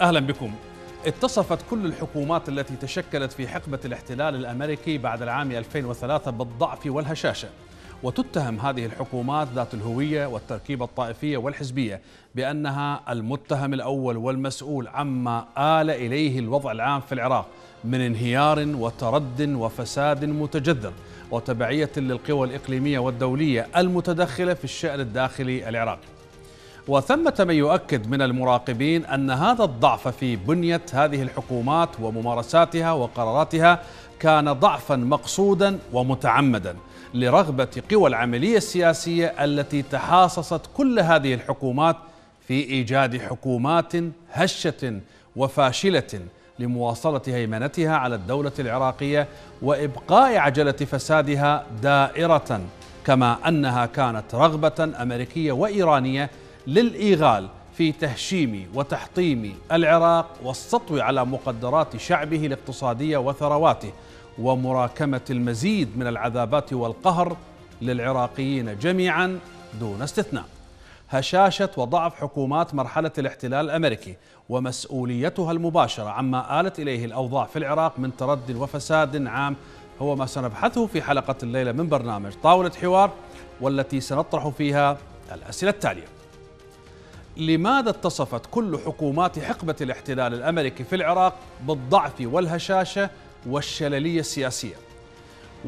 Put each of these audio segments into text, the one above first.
أهلا بكم اتصفت كل الحكومات التي تشكلت في حقبة الاحتلال الأمريكي بعد العام 2003 بالضعف والهشاشة وتتهم هذه الحكومات ذات الهوية والتركيبة الطائفية والحزبية بأنها المتهم الأول والمسؤول عما آل إليه الوضع العام في العراق من انهيار وترد وفساد متجذر وتبعية للقوى الإقليمية والدولية المتدخلة في الشأن الداخلي العراقي وثمة من يؤكد من المراقبين أن هذا الضعف في بنية هذه الحكومات وممارساتها وقراراتها كان ضعفا مقصودا ومتعمدا لرغبة قوى العملية السياسية التي تحاصصت كل هذه الحكومات في إيجاد حكومات هشة وفاشلة لمواصلة هيمنتها على الدولة العراقية وإبقاء عجلة فسادها دائرة كما أنها كانت رغبة أمريكية وإيرانية للإيغال في تهشيم وتحطيم العراق والسطو على مقدرات شعبه الاقتصادية وثرواته ومراكمة المزيد من العذابات والقهر للعراقيين جميعا دون استثناء هشاشة وضعف حكومات مرحلة الاحتلال الأمريكي ومسؤوليتها المباشرة عما آلت إليه الأوضاع في العراق من تردد وفساد عام هو ما سنبحثه في حلقة الليلة من برنامج طاولة حوار والتي سنطرح فيها الأسئلة التالية لماذا اتصفت كل حكومات حقبة الاحتلال الأمريكي في العراق بالضعف والهشاشة والشللية السياسية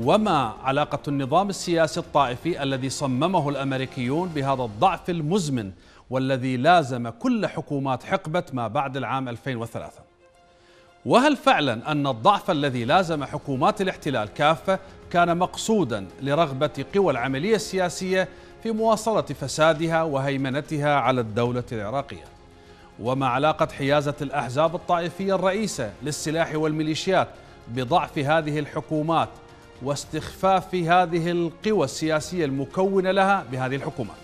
وما علاقة النظام السياسي الطائفي الذي صممه الأمريكيون بهذا الضعف المزمن والذي لازم كل حكومات حقبة ما بعد العام 2003 وهل فعلا أن الضعف الذي لازم حكومات الاحتلال كافة كان مقصودا لرغبة قوى العملية السياسية في مواصلة فسادها وهيمنتها على الدولة العراقية وما علاقة حيازة الأحزاب الطائفية الرئيسة للسلاح والميليشيات بضعف هذه الحكومات واستخفاف هذه القوى السياسية المكونة لها بهذه الحكومات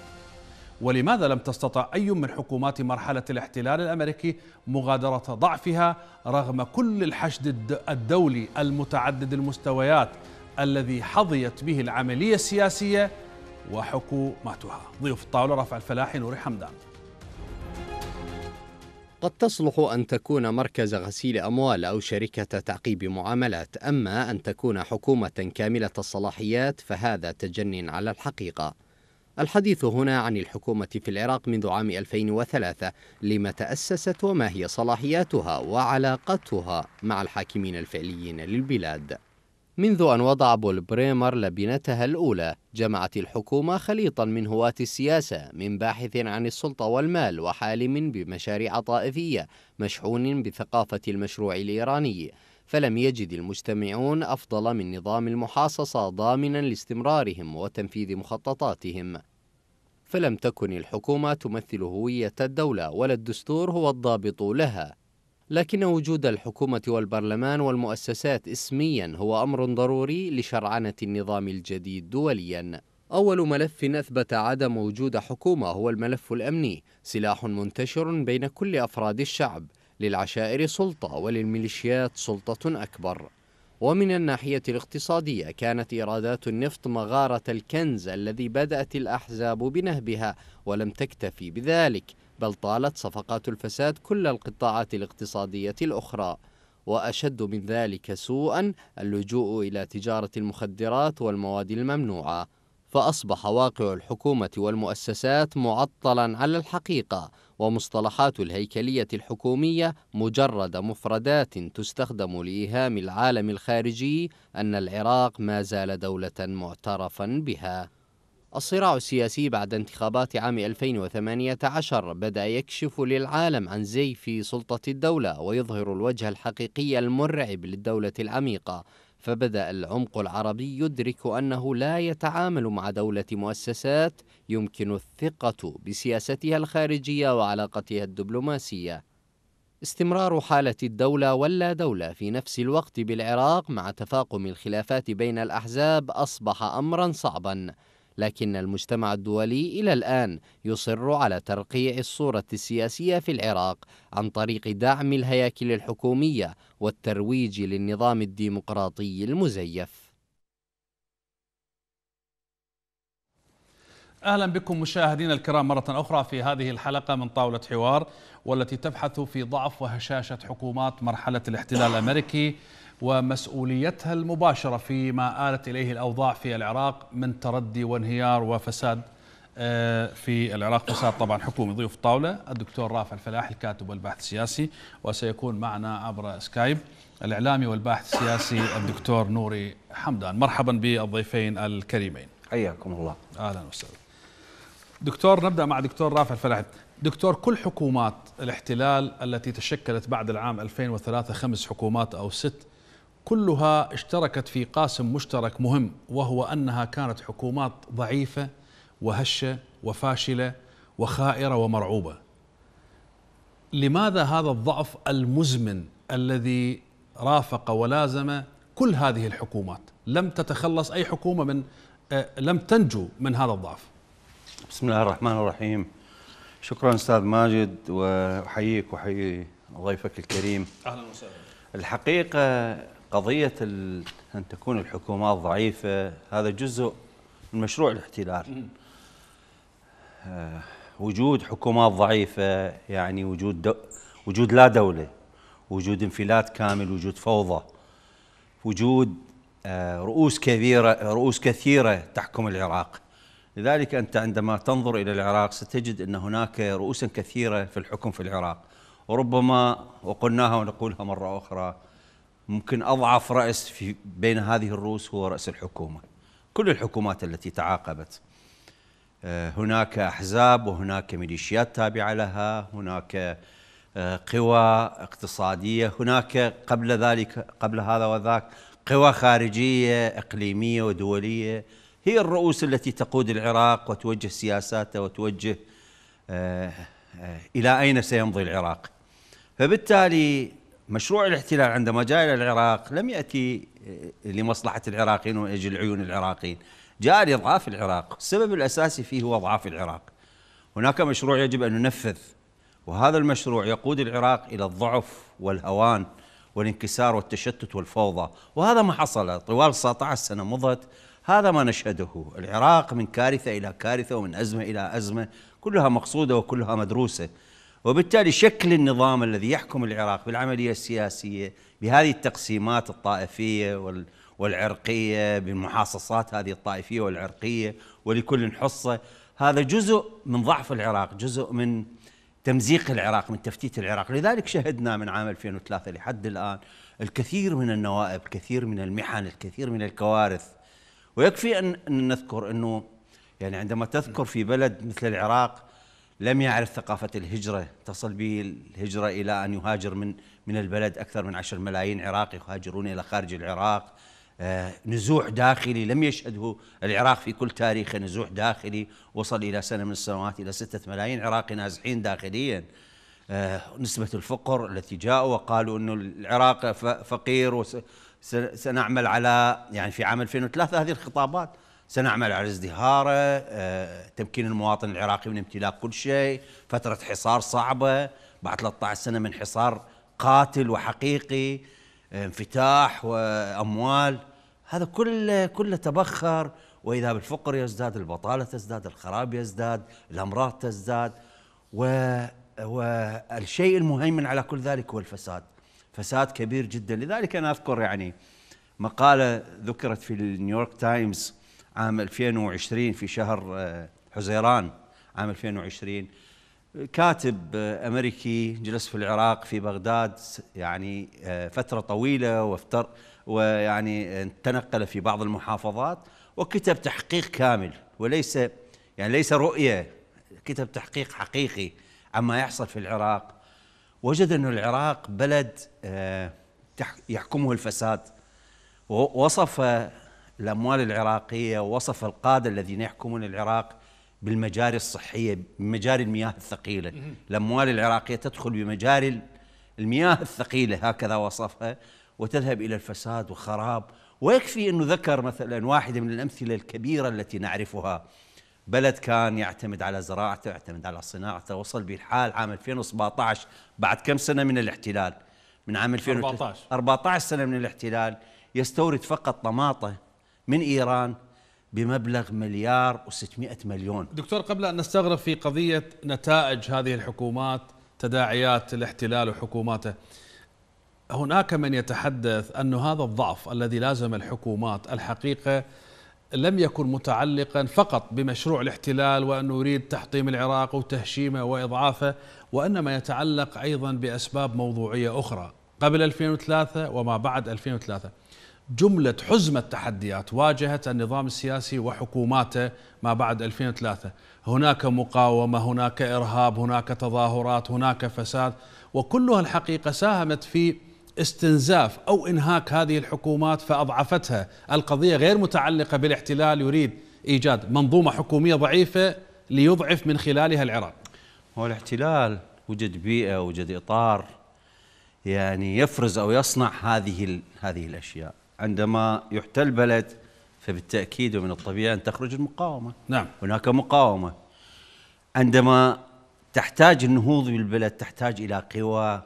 ولماذا لم تستطع أي من حكومات مرحلة الاحتلال الأمريكي مغادرة ضعفها رغم كل الحشد الدولي المتعدد المستويات الذي حظيت به العملية السياسية وحكوماتها ضيوف الطاولة رفع الفلاحي نوري حمدان قد تصلح أن تكون مركز غسيل أموال أو شركة تعقيب معاملات أما أن تكون حكومة كاملة الصلاحيات فهذا تجن على الحقيقة الحديث هنا عن الحكومة في العراق منذ عام 2003 لما تأسست وما هي صلاحياتها وعلاقتها مع الحاكمين الفعليين للبلاد منذ أن وضع بول بريمر لبنتها الأولى جمعت الحكومة خليطا من هواة السياسة من باحث عن السلطة والمال وحالم بمشاريع طائفية مشحون بثقافة المشروع الإيراني فلم يجد المجتمعون أفضل من نظام المحاصصة ضامنا لاستمرارهم وتنفيذ مخططاتهم فلم تكن الحكومة تمثل هوية الدولة ولا الدستور هو الضابط لها لكن وجود الحكومة والبرلمان والمؤسسات اسميا هو أمر ضروري لشرعنة النظام الجديد دوليا أول ملف أثبت عدم وجود حكومة هو الملف الأمني سلاح منتشر بين كل أفراد الشعب للعشائر سلطة وللميليشيات سلطة أكبر ومن الناحية الاقتصادية كانت إيرادات النفط مغارة الكنز الذي بدأت الأحزاب بنهبها ولم تكتفي بذلك بل طالت صفقات الفساد كل القطاعات الاقتصادية الأخرى وأشد من ذلك سوءا اللجوء إلى تجارة المخدرات والمواد الممنوعة فأصبح واقع الحكومة والمؤسسات معطلا على الحقيقة ومصطلحات الهيكلية الحكومية مجرد مفردات تستخدم لإيهام العالم الخارجي أن العراق ما زال دولة معترفا بها الصراع السياسي بعد انتخابات عام 2018 بدأ يكشف للعالم عن زيف سلطة الدولة ويظهر الوجه الحقيقي المرعب للدولة العميقة فبدأ العمق العربي يدرك أنه لا يتعامل مع دولة مؤسسات يمكن الثقة بسياستها الخارجية وعلاقتها الدبلوماسية استمرار حالة الدولة واللا دولة في نفس الوقت بالعراق مع تفاقم الخلافات بين الأحزاب أصبح أمرا صعبا لكن المجتمع الدولي إلى الآن يصر على ترقيع الصورة السياسية في العراق عن طريق دعم الهياكل الحكومية والترويج للنظام الديمقراطي المزيف اهلا بكم مشاهدينا الكرام مره اخرى في هذه الحلقه من طاوله حوار والتي تبحث في ضعف وهشاشه حكومات مرحله الاحتلال الامريكي ومسؤوليتها المباشرة فيما آلت إليه الأوضاع في العراق من تردي وانهيار وفساد آه، في العراق فساد طبعا حكومي ضيوف الطاولة الدكتور رافع الفلاح الكاتب والباحث السياسي وسيكون معنا عبر سكايب الإعلامي والباحث السياسي الدكتور نوري حمدان مرحبا بالضيفين الكريمين حياكم الله أهلا وسهلا دكتور نبدأ مع دكتور رافع الفلاح دكتور كل حكومات الاحتلال التي تشكلت بعد العام 2003 خمس حكومات أو ست كلها اشتركت في قاسم مشترك مهم وهو انها كانت حكومات ضعيفه وهشه وفاشله وخائره ومرعوبه. لماذا هذا الضعف المزمن الذي رافق ولازم كل هذه الحكومات؟ لم تتخلص اي حكومه من آه، لم تنجو من هذا الضعف. بسم الله الرحمن الرحيم. شكرا استاذ ماجد واحييك واحيي ضيفك الكريم. اهلا وسهلا. الحقيقه قضية أن تكون الحكومات ضعيفة هذا جزء من مشروع الاحتلال آه، وجود حكومات ضعيفة يعني وجود وجود لا دولة وجود انفلات كامل وجود فوضى وجود آه، رؤوس كبيرة رؤوس كثيرة تحكم العراق لذلك أنت عندما تنظر إلى العراق ستجد أن هناك رؤوسا كثيرة في الحكم في العراق وربما وقلناها ونقولها مرة أخرى ممكن أضعف رأس في بين هذه الرؤوس هو رأس الحكومة كل الحكومات التي تعاقبت آه، هناك أحزاب وهناك ميليشيات تابعة لها هناك آه، قوى اقتصادية هناك قبل ذلك قبل هذا وذاك قوى خارجية إقليمية ودولية هي الرؤوس التي تقود العراق وتوجه سياساته وتوجه آه، إلى أين سيمضي العراق فبالتالي مشروع الاحتلال عندما جاء إلى العراق لم يأتي آه، لمصلحة العراقيين وأجل عيون العراقيين جاء لإضعاف العراق السبب الأساسي فيه هو ضعف العراق هناك مشروع يجب أن ننفذ وهذا المشروع يقود العراق إلى الضعف والهوان والانكسار والتشتت والفوضى وهذا ما حصل طوال 19 سنة مضت هذا ما نشهده العراق من كارثة إلى كارثة ومن أزمة إلى أزمة كلها مقصودة وكلها مدروسة وبالتالي شكل النظام الذي يحكم العراق بالعملية السياسية بهذه التقسيمات الطائفية والعرقية بالمحاصصات هذه الطائفية والعرقية ولكل حصة هذا جزء من ضعف العراق جزء من تمزيق العراق من تفتيت العراق لذلك شهدنا من عام 2003 لحد الآن الكثير من النوائب كثير من المحن الكثير من الكوارث ويكفي أن نذكر أنه يعني عندما تذكر في بلد مثل العراق لم يعرف ثقافة الهجرة تصل به الهجرة إلى أن يهاجر من من البلد أكثر من عشر ملايين عراقي يهاجرون إلى خارج العراق آه، نزوح داخلي لم يشهده العراق في كل تاريخه نزوح داخلي وصل إلى سنة من السنوات إلى ستة ملايين عراقي نازحين داخليا آه، نسبة الفقر التي جاءوا وقالوا أن العراق فقير وسنعمل على يعني في عام 2003 هذه الخطابات سنعمل على ازدهاره آه، تمكين المواطن العراقي من امتلاك كل شيء فترة حصار صعبة بعد 13 سنة من حصار قاتل وحقيقي آه، انفتاح وأموال هذا كله كله تبخر وإذا بالفقر يزداد البطالة تزداد الخراب يزداد الأمراض تزداد و والشيء المهيمن على كل ذلك هو الفساد فساد كبير جدا لذلك أنا أذكر يعني مقالة ذكرت في النيويورك تايمز عام 2020 في شهر آه، حزيران عام 2020 كاتب آه، امريكي جلس في العراق في بغداد يعني آه، فتره طويله وافتر ويعني تنقل في بعض المحافظات وكتب تحقيق كامل وليس يعني ليس رؤيه كتب تحقيق حقيقي عما يحصل في العراق وجد أن العراق بلد يحكمه الفساد ووصف الأموال العراقية وصف القادة الذين يحكمون العراق بالمجاري الصحية بمجاري المياه الثقيلة الأموال العراقية تدخل بمجاري المياه الثقيلة هكذا وصفها وتذهب إلى الفساد وخراب ويكفي أنه ذكر مثلا واحدة من الأمثلة الكبيرة التي نعرفها بلد كان يعتمد على زراعته يعتمد على صناعته وصل بالحال عام 2017 بعد كم سنة من الاحتلال من عام 2014 14 سنة من الاحتلال يستورد فقط طماطة من إيران بمبلغ مليار و600 مليون دكتور قبل أن نستغرب في قضية نتائج هذه الحكومات تداعيات الاحتلال وحكوماته هناك من يتحدث أن هذا الضعف الذي لازم الحكومات الحقيقة لم يكن متعلقا فقط بمشروع الاحتلال وأنه يريد تحطيم العراق وتهشيمه وإضعافه وإنما يتعلق أيضا بأسباب موضوعية أخرى قبل 2003 وما بعد 2003 جملة حزمة تحديات واجهت النظام السياسي وحكوماته ما بعد 2003 هناك مقاومة هناك إرهاب هناك تظاهرات هناك فساد وكلها الحقيقة ساهمت في استنزاف أو إنهاك هذه الحكومات فأضعفتها القضية غير متعلقة بالاحتلال يريد إيجاد منظومة حكومية ضعيفة ليضعف من خلالها العراق هو الاحتلال وجد بيئة وجد إطار يعني يفرز أو يصنع هذه هذه الأشياء عندما يحتل بلد فبالتأكيد ومن الطبيعي أن تخرج المقاومة نعم هناك مقاومة عندما تحتاج النهوض بالبلد تحتاج إلى قوى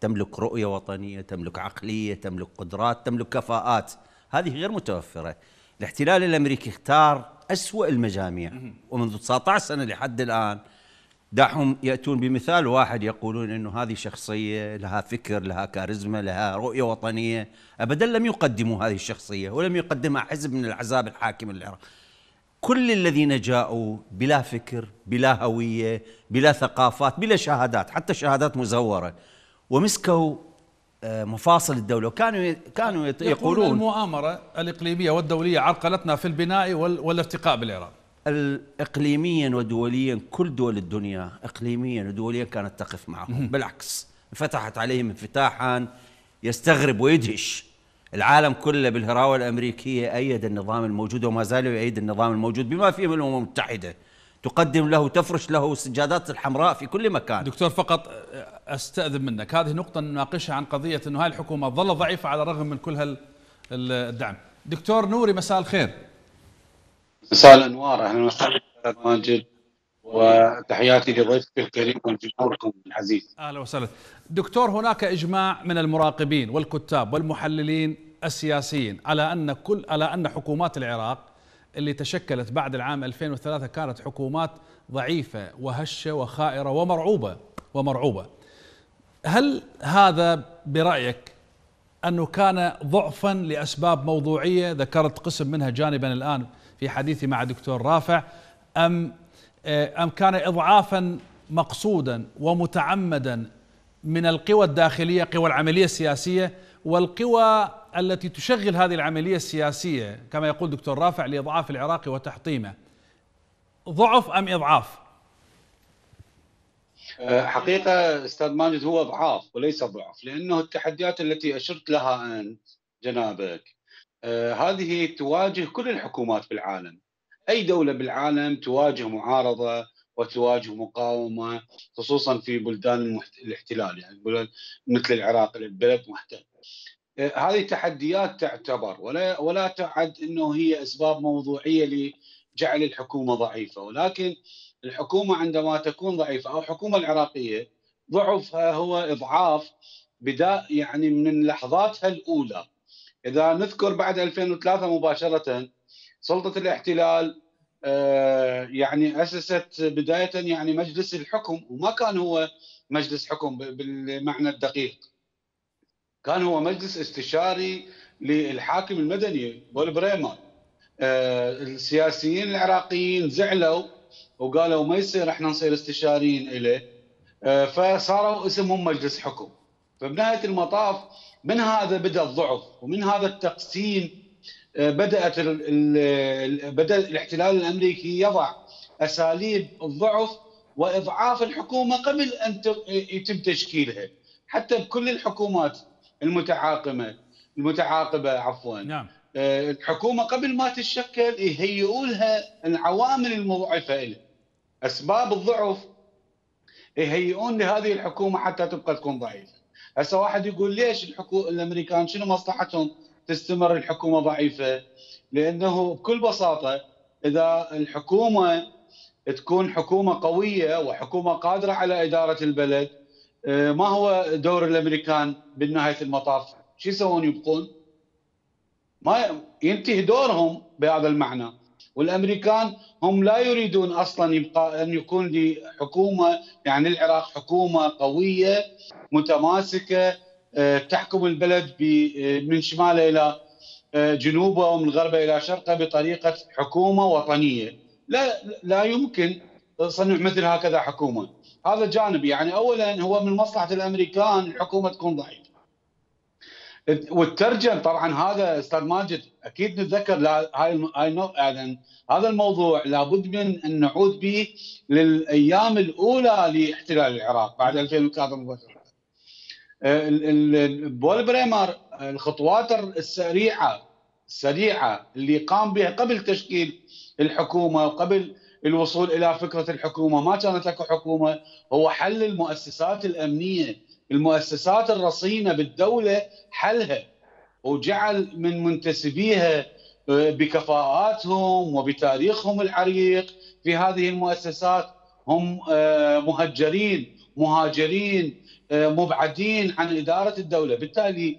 تملك رؤية وطنية تملك عقلية تملك قدرات تملك كفاءات هذه غير متوفرة الاحتلال الأمريكي اختار أسوأ المجاميع ومنذ 19 سنة لحد الآن دعهم ياتون بمثال واحد يقولون انه هذه شخصيه لها فكر لها كاريزما لها رؤيه وطنيه ابدا لم يقدموا هذه الشخصيه ولم يقدمها حزب من الاحزاب الحاكمه للعراق كل الذين جاءوا بلا فكر بلا هويه بلا ثقافات بلا شهادات حتى شهادات مزوره ومسكوا آه، مفاصل الدوله وكانوا كانوا يقولون المؤامره الاقليميه والدوليه عرقلتنا في البناء والارتقاء بالعراق اقليميا ودوليا كل دول الدنيا اقليميا ودوليا كانت تقف معهم بالعكس فتحت عليهم انفتاحا يستغرب ويدهش العالم كله بالهراوة الأمريكية أيد النظام الموجود وما زال يؤيد النظام الموجود بما فيهم الأمم المتحدة تقدم له تفرش له السجادات الحمراء في كل مكان دكتور فقط أستأذن منك هذه نقطة نناقشها عن قضية أنه هاي الحكومة ظلت ضعيفة على الرغم من كل هالدعم دكتور نوري مساء الخير مساء الانوار اهلا وسهلا استاذ ماجد وتحياتي لضيفك الكريم وجمهوركم العزيز. اهلا وسهلا. دكتور هناك اجماع من المراقبين والكتاب والمحللين السياسيين على ان كل على ان حكومات العراق اللي تشكلت بعد العام 2003 كانت حكومات ضعيفه وهشه وخائره ومرعوبه ومرعوبه. هل هذا برايك انه كان ضعفا لاسباب موضوعيه ذكرت قسم منها جانبا الان في حديثي مع دكتور رافع أم آه، أم كان إضعافا مقصودا ومتعمدا من القوى الداخلية قوى العملية السياسية والقوى التي تشغل هذه العملية السياسية كما يقول دكتور رافع لإضعاف العراق وتحطيمه ضعف أم إضعاف؟ آه، حقيقة أستاذ ماجد هو إضعاف وليس ضعف لأنه التحديات التي أشرت لها أنت جنابك آه، هذه تواجه كل الحكومات في العالم اي دوله بالعالم تواجه معارضه وتواجه مقاومه خصوصا في بلدان الاحتلال يعني بلدان مثل العراق البلد محتل آه، هذه تحديات تعتبر ولا ولا تعد انه هي اسباب موضوعيه لجعل الحكومه ضعيفه ولكن الحكومه عندما تكون ضعيفه او الحكومه العراقيه ضعفها هو اضعاف بدا يعني من لحظاتها الاولى إذا نذكر بعد 2003 مباشرة سلطة الاحتلال آه، يعني أسست بداية يعني مجلس الحكم وما كان هو مجلس حكم بالمعنى الدقيق كان هو مجلس استشاري للحاكم المدني بول بريمان آه، السياسيين العراقيين زعلوا وقالوا ما يصير احنا نصير استشاريين إليه آه، فصاروا اسمهم مجلس حكم فبنهايه المطاف من هذا بدا الضعف ومن هذا التقسيم آه، بدات بدا الاحتلال الامريكي يضع اساليب الضعف واضعاف الحكومه قبل ان يتم تشكيلها حتى بكل الحكومات المتعاقمه المتعاقبه عفوا نعم آه، الحكومه قبل ما تتشكل يهيئوا لها العوامل المضعفه لها اسباب الضعف يهيئون لهذه الحكومه حتى تبقى تكون ضعيفه هسه واحد يقول ليش الحكومه الامريكان شنو مصلحتهم تستمر الحكومه ضعيفه؟ لانه بكل بساطه اذا الحكومه تكون حكومه قويه وحكومه قادره على اداره البلد آه، ما هو دور الامريكان بنهايه المطاف؟ شو يسوون يبقون؟ ما ينتهي دورهم بهذا المعنى والامريكان هم لا يريدون اصلا يبقى ان يكون لحكومه يعني العراق حكومه قويه متماسكه آه، تحكم البلد آه، من شماله الى آه، جنوبه ومن غربه الى شرقه بطريقه حكومه وطنيه لا لا يمكن صنع مثل هكذا حكومه هذا جانب يعني اولا هو من مصلحه الامريكان الحكومه تكون ضعيفه والترجم طبعا هذا استاذ ماجد اكيد نتذكر هاي هذا الموضوع لابد من ان نعود به للايام الاولى لاحتلال العراق بعد 2003 مباشره. آه، بول بريمر الخطوات السريعه السريعه اللي قام بها قبل تشكيل الحكومه وقبل الوصول الى فكره الحكومه ما كانت اكو حكومه هو حل المؤسسات الامنيه المؤسسات الرصينه بالدوله حلها وجعل من منتسبيها آه، بكفاءاتهم وبتاريخهم العريق في هذه المؤسسات هم آه، مهجرين مهاجرين آه، مبعدين عن اداره الدوله، بالتالي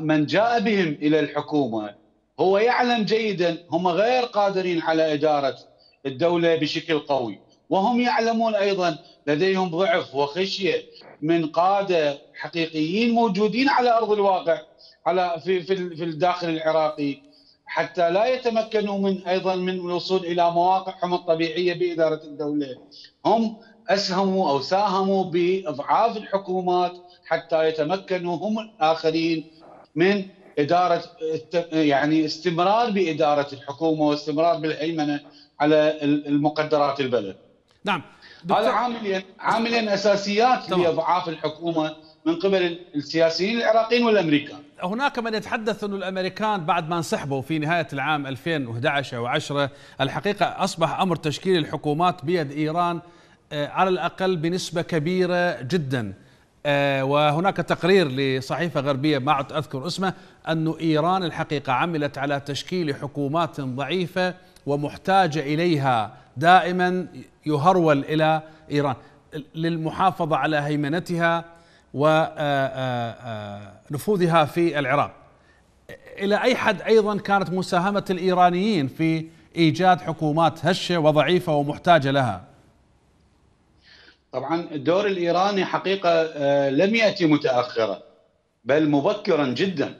من جاء بهم الى الحكومه هو يعلم جيدا هم غير قادرين على اداره الدوله بشكل قوي. وهم يعلمون ايضا لديهم ضعف وخشيه من قاده حقيقيين موجودين على ارض الواقع على في في, في الداخل العراقي حتى لا يتمكنوا من ايضا من الوصول الى مواقعهم الطبيعيه باداره الدوله. هم اسهموا او ساهموا باضعاف الحكومات حتى يتمكنوا هم الاخرين من اداره يعني استمرار باداره الحكومه واستمرار بالهيمنه على المقدرات البلد. نعم هذا عاملين عاملين اساسيات طبعا. لاضعاف الحكومه من قبل السياسيين العراقيين والامريكان هناك من يتحدث أن الأمريكان بعد ما انسحبوا في نهاية العام 2011 أو 10 الحقيقة أصبح أمر تشكيل الحكومات بيد إيران آه، على الأقل بنسبة كبيرة جدا آه، وهناك تقرير لصحيفة غربية ما أذكر اسمه أن إيران الحقيقة عملت على تشكيل حكومات ضعيفة ومحتاجة إليها دائما يهرول إلى إيران للمحافظة على هيمنتها ونفوذها في العراق إلى أي حد أيضا كانت مساهمة الإيرانيين في إيجاد حكومات هشة وضعيفة ومحتاجة لها طبعا الدور الإيراني حقيقة لم يأتي متأخرا بل مبكرا جدا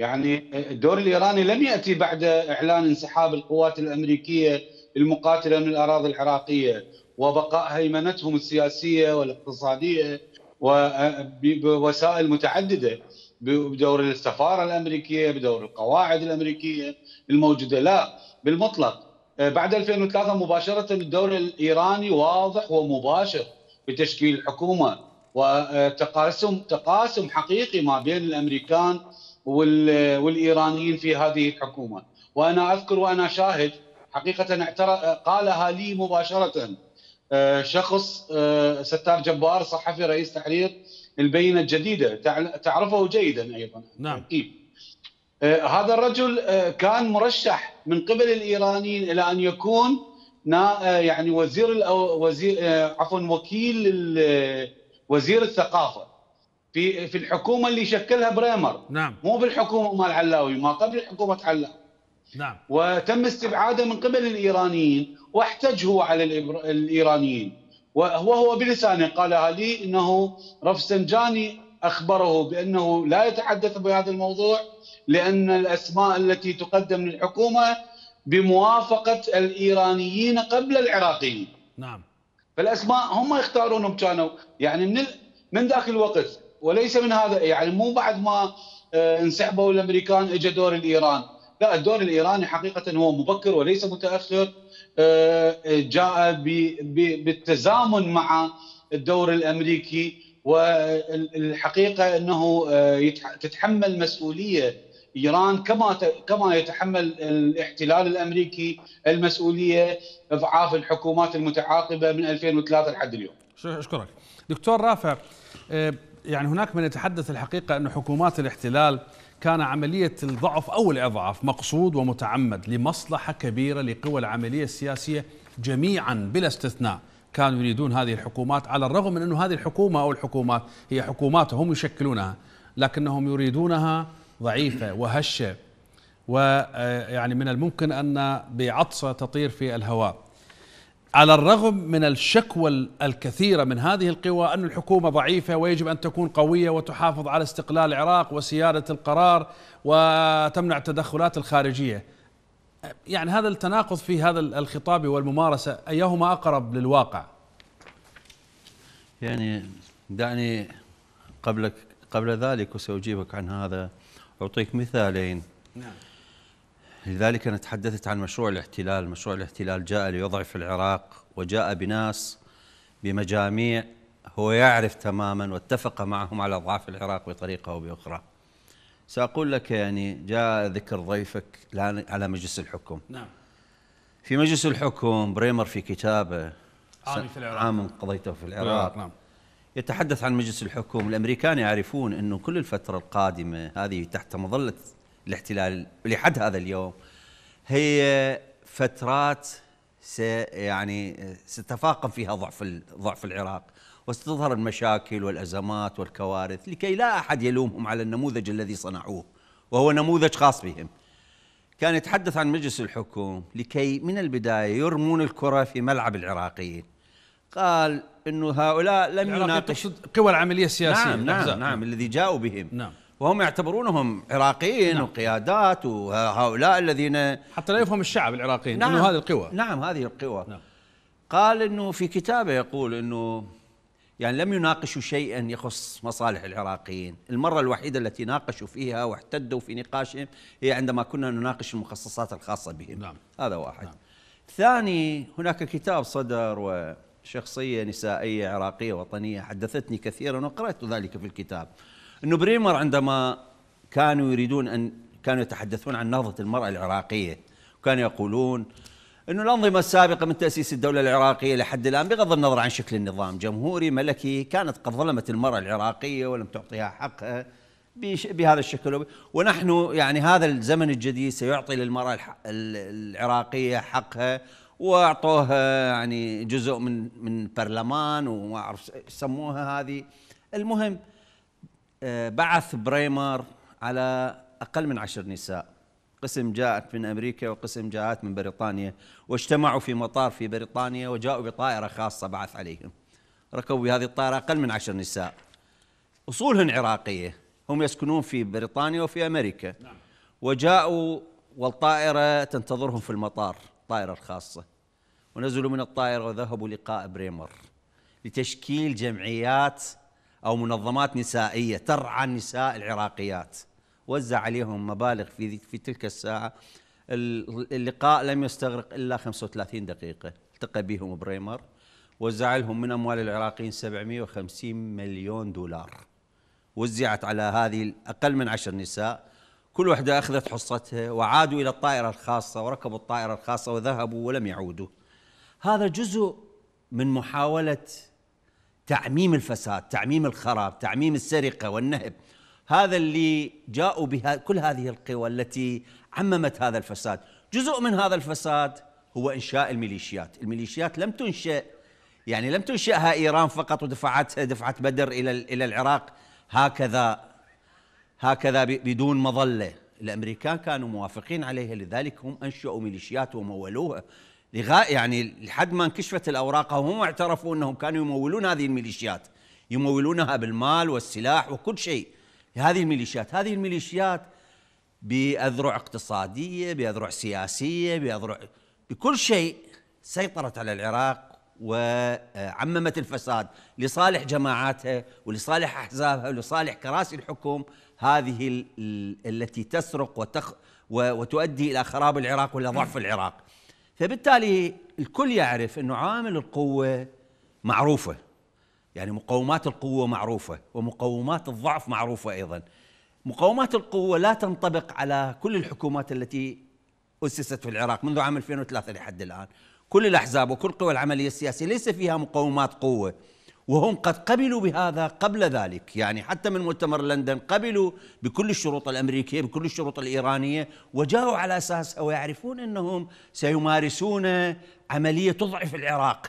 يعني الدور الايراني لم ياتي بعد اعلان انسحاب القوات الامريكيه المقاتله من الاراضي العراقيه وبقاء هيمنتهم السياسيه والاقتصاديه وبوسائل متعدده بدور السفاره الامريكيه بدور القواعد الامريكيه الموجوده لا بالمطلق بعد 2003 مباشره الدور الايراني واضح ومباشر بتشكيل الحكومه وتقاسم تقاسم حقيقي ما بين الامريكان والايرانيين في هذه الحكومه وانا اذكر وانا شاهد حقيقه قالها لي مباشره آه، شخص آه، ستار جبار صحفي رئيس تحرير البينه الجديده تعرفه جيدا ايضا نعم إيه؟ هذا الرجل كان مرشح من قبل الايرانيين الى ان يكون يعني وزير وزير عفوا وكيل وزير الثقافه في في الحكومه اللي شكلها بريمر نعم مو بالحكومه مال علاوي ما قبل حكومه علاوي نعم وتم استبعاده من قبل الايرانيين واحتج هو على الايرانيين وهو بلسانه قالها لي انه رفسنجاني اخبره بانه لا يتحدث بهذا الموضوع لان الاسماء التي تقدم للحكومه بموافقه الايرانيين قبل العراقيين. نعم. فالاسماء هم يختارونهم كانوا يعني من من ذاك الوقت وليس من هذا يعني مو بعد ما آه، انسحبوا الامريكان اجى دور الايران لا الدور الايراني حقيقه هو مبكر وليس متاخر آه، جاء بالتزامن مع الدور الامريكي والحقيقه انه آه، تتحمل مسؤوليه ايران كما كما يتحمل الاحتلال الامريكي المسؤوليه اضعاف الحكومات المتعاقبه من 2003 لحد اليوم. اشكرك. دكتور رافع يعني هناك من يتحدث الحقيقة أن حكومات الاحتلال كان عملية الضعف أو الإضعاف مقصود ومتعمد لمصلحة كبيرة لقوى العملية السياسية جميعا بلا استثناء كانوا يريدون هذه الحكومات على الرغم من أنه هذه الحكومة أو الحكومات هي حكومات هم يشكلونها لكنهم يريدونها ضعيفة وهشة ويعني من الممكن أن بعطسة تطير في الهواء على الرغم من الشكوى الكثيره من هذه القوى ان الحكومه ضعيفه ويجب ان تكون قويه وتحافظ على استقلال العراق وسياده القرار وتمنع التدخلات الخارجيه. يعني هذا التناقض في هذا الخطاب والممارسه ايهما اقرب للواقع؟ يعني دعني قبلك قبل ذلك وساجيبك عن هذا اعطيك مثالين. نعم. لذلك أنا تحدثت عن مشروع الاحتلال مشروع الاحتلال جاء ليضعف العراق وجاء بناس بمجاميع هو يعرف تماما واتفق معهم على ضعف العراق بطريقة أو بأخرى سأقول لك يعني جاء ذكر ضيفك على مجلس الحكم نعم في مجلس الحكم بريمر في كتابه عام في العراق عام قضيته في العراق نعم يتحدث عن مجلس الحكم الامريكان يعرفون انه كل الفتره القادمه هذه تحت مظله الاحتلال لحد هذا اليوم هي فترات يعني ستفاقم فيها ضعف ضعف العراق وستظهر المشاكل والازمات والكوارث لكي لا احد يلومهم على النموذج الذي صنعوه وهو نموذج خاص بهم. كان يتحدث عن مجلس الحكم لكي من البدايه يرمون الكره في ملعب العراقيين. قال انه هؤلاء لم يناقش قوى العمليه السياسيه نعم نعم, نعم, نعم الذي جاؤوا بهم نعم وهم يعتبرونهم عراقيين نعم. وقيادات وهؤلاء الذين حتى لا يفهم الشعب العراقيين نعم انه هذه القوى نعم هذه القوى نعم. قال انه في كتابه يقول انه يعني لم يناقشوا شيئا يخص مصالح العراقيين المرة الوحيدة التي ناقشوا فيها واحتدوا في نقاشهم هي عندما كنا نناقش المخصصات الخاصة بهم نعم. هذا واحد نعم. ثاني هناك كتاب صدر وشخصية نسائية عراقية وطنية حدثتني كثيرا وقرأت ذلك في الكتاب انه بريمر عندما كانوا يريدون ان كانوا يتحدثون عن نهضه المراه العراقيه وكانوا يقولون انه الانظمه السابقه من تاسيس الدوله العراقيه لحد الان بغض النظر عن شكل النظام جمهوري ملكي كانت قد ظلمت المراه العراقيه ولم تعطيها حقها بهذا الشكل ونحن يعني هذا الزمن الجديد سيعطي للمراه العراقيه حقها واعطوها يعني جزء من من برلمان وما اعرف سموها هذه المهم آه، بعث بريمر على أقل من عشر نساء قسم جاءت من أمريكا وقسم جاءت من بريطانيا واجتمعوا في مطار في بريطانيا وجاءوا بطائرة خاصة بعث عليهم ركبوا بهذه الطائرة أقل من عشر نساء أصولهم عراقية هم يسكنون في بريطانيا وفي أمريكا نعم. وجاءوا والطائرة تنتظرهم في المطار الطائرة الخاصة ونزلوا من الطائرة وذهبوا لقاء بريمر لتشكيل جمعيات أو منظمات نسائية ترعى النساء العراقيات وزع عليهم مبالغ في, في تلك الساعة اللقاء لم يستغرق إلا 35 دقيقة التقى بهم بريمر وزع لهم من أموال العراقيين 750 مليون دولار وزعت على هذه أقل من عشر نساء كل وحدة أخذت حصتها وعادوا إلى الطائرة الخاصة وركبوا الطائرة الخاصة وذهبوا ولم يعودوا هذا جزء من محاولة تعميم الفساد تعميم الخراب تعميم السرقة والنهب هذا اللي جاءوا بها كل هذه القوى التي عممت هذا الفساد جزء من هذا الفساد هو إنشاء الميليشيات الميليشيات لم تنشأ يعني لم تنشأها إيران فقط ودفعتها دفعت بدر إلى إلى العراق هكذا هكذا بدون مظلة الأمريكان كانوا موافقين عليها لذلك هم أنشأوا ميليشيات ومولوها لغاية يعني لحد ما انكشفت الأوراق هم اعترفوا أنهم كانوا يمولون هذه الميليشيات يمولونها بالمال والسلاح وكل شيء هذه الميليشيات هذه الميليشيات بأذرع اقتصادية بأذرع سياسية بأذرع بكل شيء سيطرت على العراق وعممت الفساد لصالح جماعاتها ولصالح أحزابها ولصالح كراسي الحكم هذه التي تسرق وتخ وتؤدي إلى خراب العراق وإلى ضعف العراق فبالتالي الكل يعرف انه عامل القوه معروفه يعني مقومات القوه معروفه ومقومات الضعف معروفه ايضا مقومات القوه لا تنطبق على كل الحكومات التي اسست في العراق منذ عام 2003 لحد الان كل الاحزاب وكل قوى العمليه السياسيه ليس فيها مقومات قوه وهم قد قبلوا بهذا قبل ذلك يعني حتى من مؤتمر لندن قبلوا بكل الشروط الأمريكية بكل الشروط الإيرانية وجاءوا على أساسها ويعرفون أنهم سيمارسون عملية تضعف العراق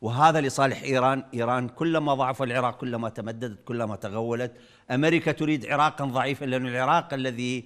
وهذا لصالح إيران إيران كلما ضعف العراق كلما تمددت كلما تغولت أمريكا تريد عراقا ضعيفا لأن العراق الذي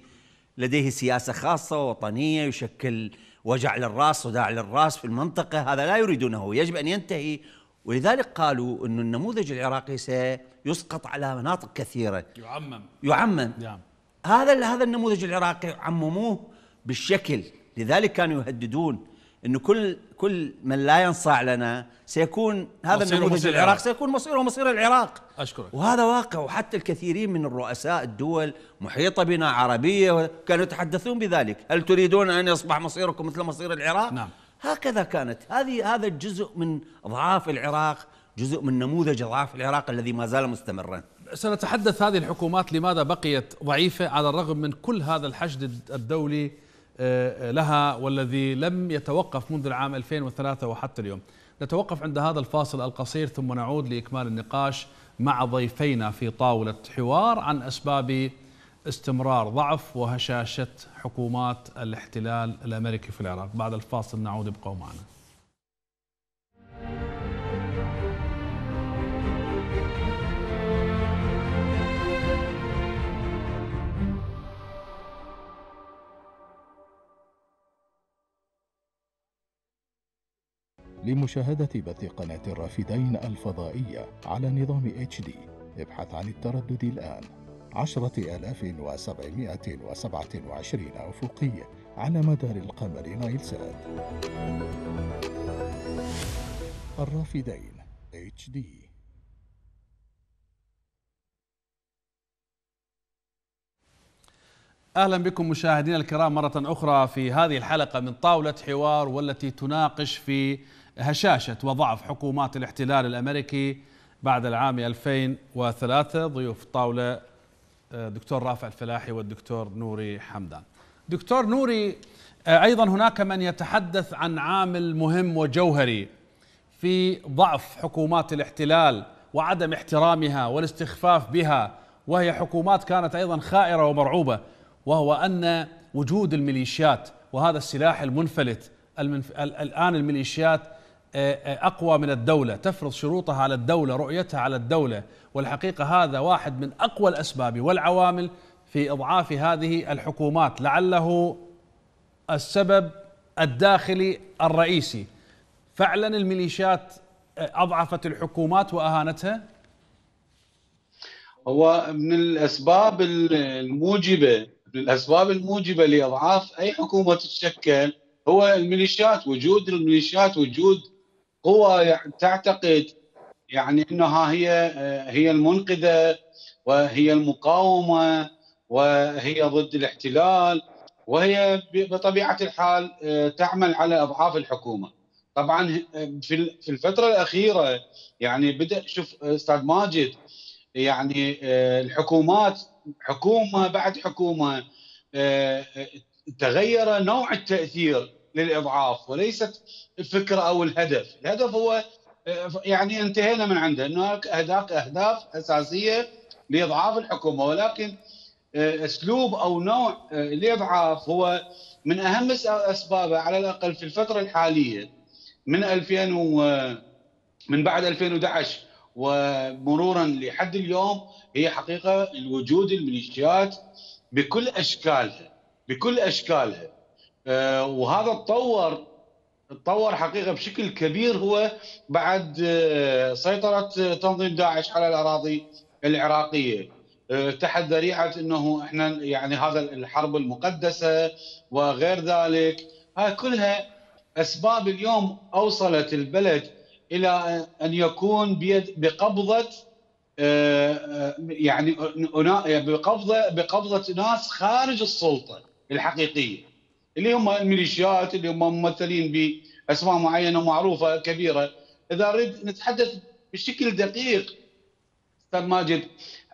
لديه سياسة خاصة وطنية يشكل وجع للراس وداع للراس في المنطقة هذا لا يريدونه يجب أن ينتهي ولذلك قالوا أن النموذج العراقي سيسقط على مناطق كثيرة يعمم يعمم نعم. هذا هذا النموذج العراقي عمموه بالشكل لذلك كانوا يهددون انه كل كل من لا ينصاع لنا سيكون هذا النموذج العراق سيكون مصيره مصير العراق اشكرك وهذا واقع وحتى الكثيرين من الرؤساء الدول محيطه بنا عربيه كانوا يتحدثون بذلك هل تريدون ان يصبح مصيركم مثل مصير العراق نعم هكذا كانت هذه هذا الجزء من ضعاف العراق جزء من نموذج ضعاف العراق الذي ما زال مستمرا سنتحدث هذه الحكومات لماذا بقيت ضعيفة على الرغم من كل هذا الحشد الدولي آه، آه، لها والذي لم يتوقف منذ العام 2003 وحتى اليوم نتوقف عند هذا الفاصل القصير ثم نعود لإكمال النقاش مع ضيفينا في طاولة حوار عن أسباب استمرار ضعف وهشاشه حكومات الاحتلال الامريكي في العراق، بعد الفاصل نعود ابقوا معنا. لمشاهدة بث قناة الرافدين الفضائية على نظام HD ابحث عن التردد الآن 10727 أفقي على مدار القمر نايلسات الرافدين HD اهلا بكم مشاهدينا الكرام مره اخرى في هذه الحلقه من طاوله حوار والتي تناقش في هشاشه وضعف حكومات الاحتلال الامريكي بعد العام 2003 ضيوف طاولة دكتور رافع الفلاحي والدكتور نوري حمدان دكتور نوري آه، ايضا هناك من يتحدث عن عامل مهم وجوهري في ضعف حكومات الاحتلال وعدم احترامها والاستخفاف بها وهي حكومات كانت ايضا خائره ومرعوبه وهو ان وجود الميليشيات وهذا السلاح المنفلت الان الميليشيات اقوى من الدوله تفرض شروطها على الدوله رؤيتها على الدوله والحقيقه هذا واحد من اقوى الاسباب والعوامل في اضعاف هذه الحكومات لعله السبب الداخلي الرئيسي فعلا الميليشيات اضعفت الحكومات واهانتها هو من الاسباب الموجبه من الاسباب الموجبه لاضعاف اي حكومه تتشكل هو الميليشيات وجود الميليشيات وجود قوى يعني تعتقد يعني انها هي هي المنقذه وهي المقاومه وهي ضد الاحتلال وهي بطبيعه الحال آه، تعمل على اضعاف الحكومه. طبعا آه، في الفتره الاخيره يعني بدا شوف استاذ ماجد يعني آه، الحكومات حكومه بعد حكومه تغير نوع التاثير للاضعاف وليست الفكره او الهدف، الهدف هو يعني انتهينا من عنده انه هناك اهداف اساسيه لاضعاف الحكومه ولكن اسلوب او نوع الاضعاف هو من اهم اسبابه على الاقل في الفتره الحاليه من 2000 و من بعد 2011 ومرورا لحد اليوم هي حقيقه الوجود الميليشيات بكل اشكالها بكل اشكالها آه، وهذا تطور تطور حقيقه بشكل كبير هو بعد آه، سيطره آه، تنظيم داعش على الاراضي العراقيه تحت ذريعه انه احنا يعني هذا الحرب المقدسه وغير ذلك هاي كلها اسباب اليوم اوصلت البلد الى ان يكون بيد بقبضه يعني بقبضه بقبضه ناس خارج السلطه الحقيقيه اللي هم الميليشيات اللي هم ممثلين باسماء معينه معروفه كبيره اذا اريد نتحدث بشكل دقيق استاذ ماجد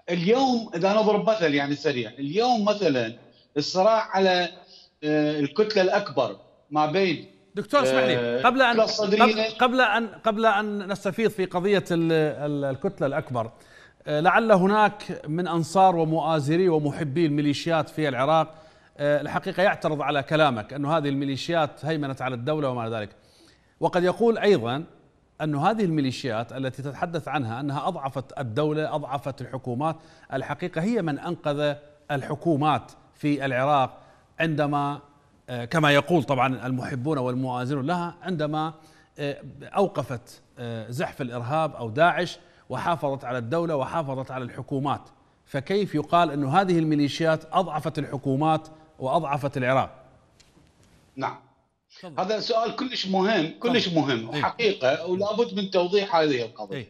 اليوم اذا نضرب مثل يعني سريع اليوم مثلا الصراع على آه، الكتله الاكبر ما بين دكتور اسمح لي آه، قبل ان قبل ان قبل ان نستفيض في قضيه الكتله الاكبر آه، لعل هناك من انصار ومؤازري ومحبي الميليشيات في العراق آه، الحقيقة يعترض على كلامك أن هذه الميليشيات هيمنت على الدولة وما إلى ذلك وقد يقول أيضا أن هذه الميليشيات التي تتحدث عنها أنها أضعفت الدولة أضعفت الحكومات الحقيقة هي من أنقذ الحكومات في العراق عندما آه، كما يقول طبعا المحبون والمؤازرون لها عندما آه، أوقفت زحف الإرهاب أو داعش وحافظت على الدولة وحافظت على الحكومات فكيف يقال أن هذه الميليشيات أضعفت الحكومات واضعفت العراق نعم هذا سؤال كلش مهم كلش مهم إيه. حقيقه ولا بد من توضيح هذه القضيه إيه.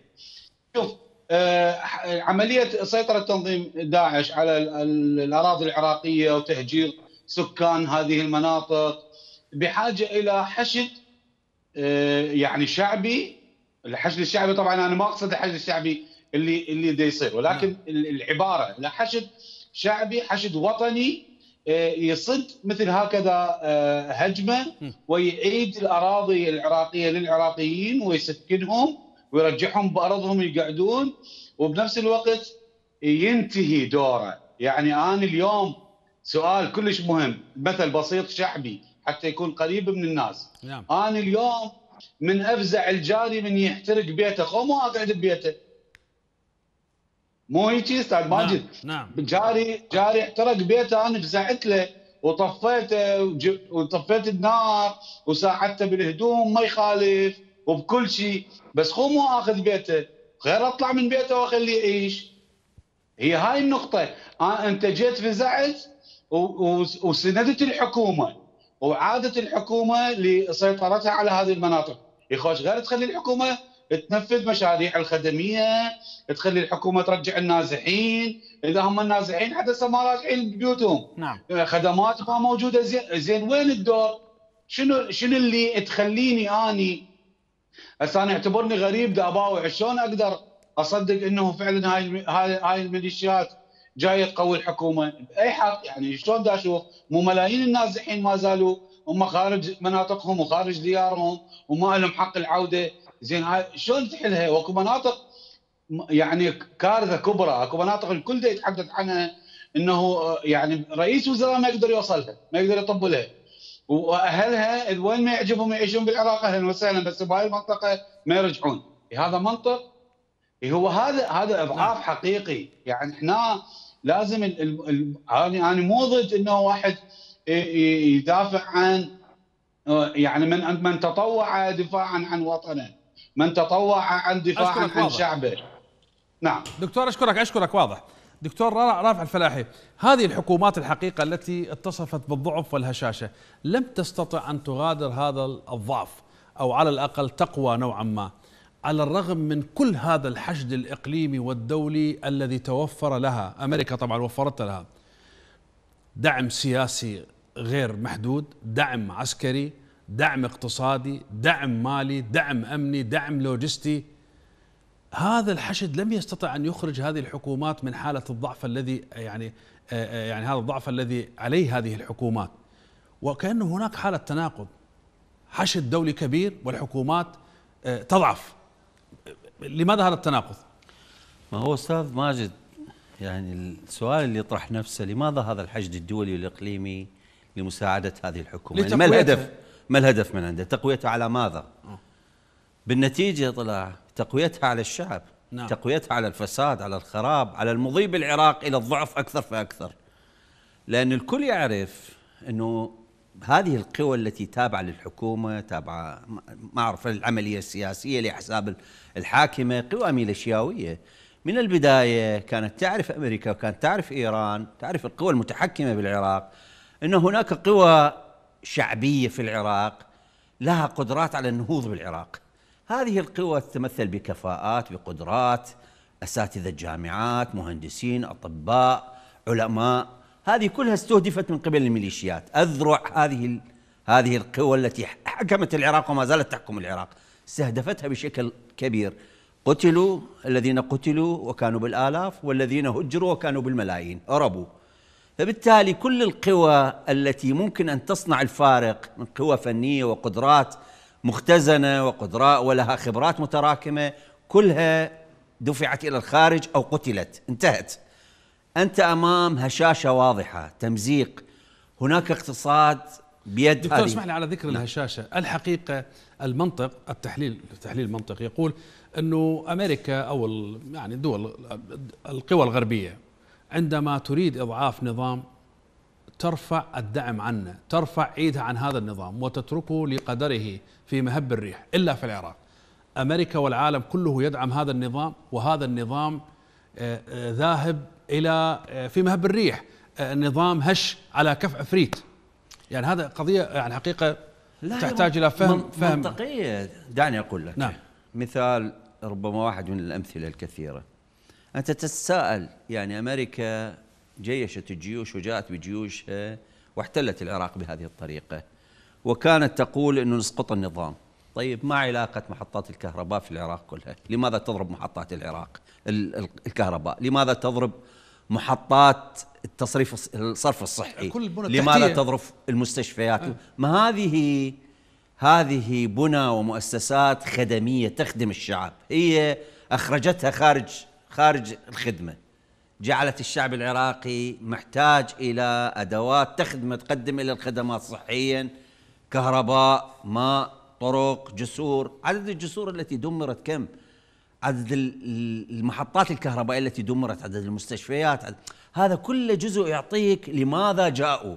شوف آه، عمليه سيطره تنظيم داعش على الاراضي العراقيه وتهجير سكان هذه المناطق بحاجه الى حشد آه، يعني شعبي الحشد الشعبي طبعا انا ما اقصد الحشد الشعبي اللي اللي دا يصير ولكن نعم. العباره لحشد شعبي حشد وطني آه، يصد مثل هكذا آه، هجمه ويعيد الاراضي العراقيه للعراقيين ويسكنهم ويرجعهم بارضهم يقعدون وبنفس الوقت ينتهي دوره يعني انا اليوم سؤال كلش مهم مثل بسيط شعبي حتى يكون قريب من الناس نعم. انا اليوم من افزع الجاري من يحترق بيته خو مو اقعد ببيته مو هيجي استاذ نعم، ماجد نعم. نعم جاري جاري احترق بيته انا فزعت له وطفيته وطفيت النار وساعدته بالهدوم ما يخالف وبكل شيء بس خو مو اخذ بيته غير اطلع من بيته واخليه يعيش هي هاي النقطة آه، انت جيت فزعت وسندت الحكومة وعادت الحكومة لسيطرتها على هذه المناطق يخوش غير تخلي الحكومة تنفذ مشاريع الخدميه تخلي الحكومه ترجع النازحين اذا هم النازحين حتى ما راجعين بيوتهم نعم خدمات ما موجوده زين زين وين الدور؟ شنو شنو اللي تخليني اني هسه انا اعتبرني غريب داباوع شلون اقدر اصدق انه فعلا هاي هاي الميليشيات جايه تقوي الحكومه باي حق يعني شلون دا اشوف مو ملايين النازحين ما زالوا هم خارج مناطقهم وخارج ديارهم وما لهم حق العوده زين هاي شلون تحلها؟ واكو مناطق يعني كارثه كبرى، اكو مناطق الكل يتحدث عنها انه آه، يعني رئيس وزراء ما يقدر يوصلها، ما يقدر يطبلها. واهلها وين ما يعجبهم يعيشون بالعراق اهلا وسهلا بس بهاي المنطقه ما يرجعون، هذا منطق هو هذا هذا اضعاف نعم. حقيقي، يعني احنا لازم انا يعني يعني مو ضد انه واحد يدافع عن آه، يعني من من تطوع دفاعا عن وطنه من تطوع عن دفاع عن واضح. شعبه نعم دكتور أشكرك أشكرك واضح دكتور رافع الفلاحي هذه الحكومات الحقيقة التي اتصفت بالضعف والهشاشة لم تستطع أن تغادر هذا الضعف أو على الأقل تقوى نوعا ما على الرغم من كل هذا الحشد الإقليمي والدولي الذي توفر لها أمريكا طبعا وفرت لها دعم سياسي غير محدود دعم عسكري دعم اقتصادي دعم مالي دعم أمني دعم لوجستي هذا الحشد لم يستطع أن يخرج هذه الحكومات من حالة الضعف الذي يعني آه، آه، يعني هذا الضعف الذي عليه هذه الحكومات وكأنه هناك حالة تناقض حشد دولي كبير والحكومات آه، تضعف لماذا هذا التناقض؟ ما هو أستاذ ماجد يعني السؤال اللي يطرح نفسه لماذا هذا الحشد الدولي والإقليمي لمساعدة هذه الحكومة يعني ما الهدف ما الهدف من عنده تقويتها على ماذا آه. بالنتيجة طلع تقويتها على الشعب نعم. تقويتها على الفساد على الخراب على المضي بالعراق إلى الضعف أكثر فأكثر لأن الكل يعرف أنه هذه القوى التي تابعة للحكومة تابعة ما أعرف العملية السياسية لأحزاب الحاكمة قوى ميليشياوية من البداية كانت تعرف أمريكا وكانت تعرف إيران تعرف القوى المتحكمة بالعراق أن هناك قوى شعبيه في العراق لها قدرات على النهوض بالعراق هذه القوى تتمثل بكفاءات بقدرات اساتذه جامعات مهندسين اطباء علماء هذه كلها استهدفت من قبل الميليشيات اذرع هذه هذه القوى التي حكمت العراق وما زالت تحكم العراق استهدفتها بشكل كبير قتلوا الذين قتلوا وكانوا بالالاف والذين هجروا وكانوا بالملايين هربوا فبالتالي كل القوى التي ممكن ان تصنع الفارق من قوى فنيه وقدرات مختزنه وقدراء ولها خبرات متراكمه كلها دفعت الى الخارج او قتلت انتهت انت امام هشاشه واضحه تمزيق هناك اقتصاد بيد دكتور اسمح لي على ذكر نعم. الهشاشه الحقيقه المنطق التحليل التحليل المنطق يقول انه امريكا او يعني الدول القوى الغربيه عندما تريد إضعاف نظام ترفع الدعم عنه ترفع ايدها عن هذا النظام وتتركه لقدره في مهب الريح إلا في العراق أمريكا والعالم كله يدعم هذا النظام وهذا النظام آه، آه، ذاهب إلى آه، في مهب الريح نظام هش على كف عفريت يعني هذا قضية يعني حقيقة لا تحتاج إلى فهم فهم منطقية دعني أقول لك نعم. مثال ربما واحد من الأمثلة الكثيرة أنت تتساءل يعني أمريكا جيشت الجيوش وجاءت بجيوشها آه، واحتلت العراق بهذه الطريقة وكانت تقول أنه نسقط النظام طيب ما علاقة محطات الكهرباء في العراق كلها لماذا تضرب محطات العراق الكهرباء لماذا تضرب محطات التصريف الصرف الصحي كل لماذا تضرب المستشفيات أه. ما هذه هذه بنى ومؤسسات خدمية تخدم الشعب هي أخرجتها خارج خارج الخدمه جعلت الشعب العراقي محتاج الى ادوات تخدمه تقدم الى الخدمات صحيا كهرباء ماء طرق جسور عدد الجسور التي دمرت كم عدد المحطات الكهربائيه التي دمرت عدد المستشفيات عدد هذا كله جزء يعطيك لماذا جاءوا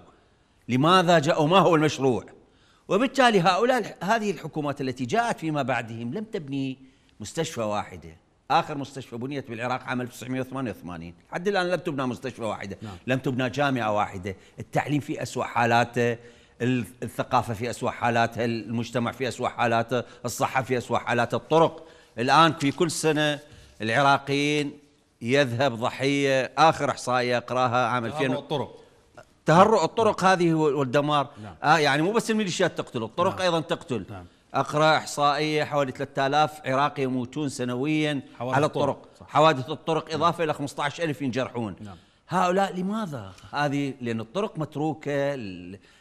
لماذا جاءوا ما هو المشروع وبالتالي هؤلاء هذه الحكومات التي جاءت فيما بعدهم لم تبني مستشفى واحده اخر مستشفى بنيت بالعراق عام 1988 لحد الان لم تبنى مستشفى واحده نعم. لم تبنى جامعه واحده التعليم في اسوا حالاته الثقافه في اسوا حالاتها المجتمع في اسوا حالاته الصحه في اسوا حالاته الطرق الان في كل سنه العراقيين يذهب ضحيه اخر احصائيه اقراها عام 2000 الطرق تهرؤ الطرق نعم. هذه والدمار نعم. آه يعني مو بس الميليشيات تقتل الطرق نعم. ايضا تقتل نعم. اقرا احصائيه حوالي 3000 عراقي يموتون سنويا على الطرق صح. حوادث الطرق نعم. اضافه الى 15000 ينجرحون نعم. هؤلاء لماذا؟ هذه لأن الطرق متروكة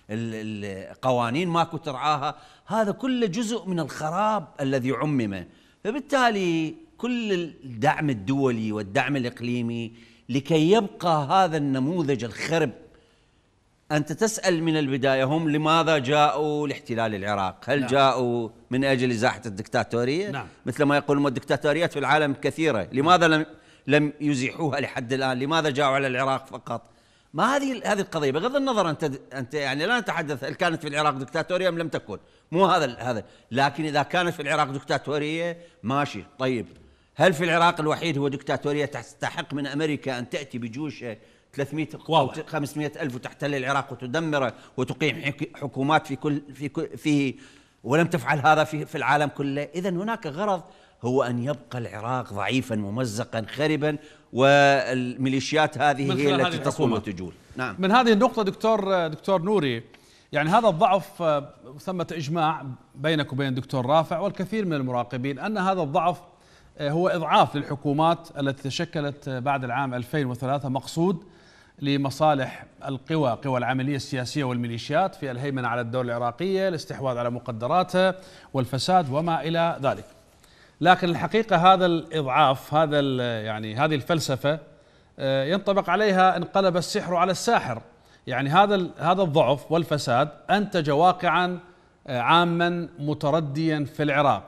القوانين ماكو ترعاها هذا كله جزء من الخراب الذي عمم فبالتالي كل الدعم الدولي والدعم الإقليمي لكي يبقى هذا النموذج الخرب أنت تسأل من البداية هم لماذا جاءوا لاحتلال العراق هل نعم. جاءوا من أجل إزاحة الدكتاتورية نعم. مثل ما يقولون الدكتاتوريات في العالم كثيرة لماذا لم لم يزيحوها لحد الآن لماذا جاءوا على العراق فقط ما هذه هذه القضية بغض النظر أنت أنت يعني لا نتحدث هل كانت في العراق دكتاتورية أم لم تكن مو هذا هذا لكن إذا كانت في العراق دكتاتورية ماشي طيب هل في العراق الوحيد هو دكتاتورية تستحق من أمريكا أن تأتي بجوشها 300 واضح. 500 ألف وتحتل العراق وتدمره وتقيم حكومات في كل في كل فيه ولم تفعل هذا في, في العالم كله إذا هناك غرض هو أن يبقى العراق ضعيفا ممزقا خربا والميليشيات هذه هي التي تصوم وتجول نعم من هذه النقطة دكتور دكتور نوري يعني هذا الضعف ثمة إجماع بينك وبين دكتور رافع والكثير من المراقبين أن هذا الضعف آه، هو إضعاف للحكومات التي تشكلت بعد العام 2003 مقصود لمصالح القوى قوى العملية السياسية والميليشيات في الهيمنة على الدولة العراقية الاستحواذ على مقدراتها والفساد وما إلى ذلك لكن الحقيقة هذا الإضعاف هذا يعني هذه الفلسفة آه، ينطبق عليها انقلب السحر على الساحر يعني هذا هذا الضعف والفساد انتج واقعا آه، عاما مترديا في العراق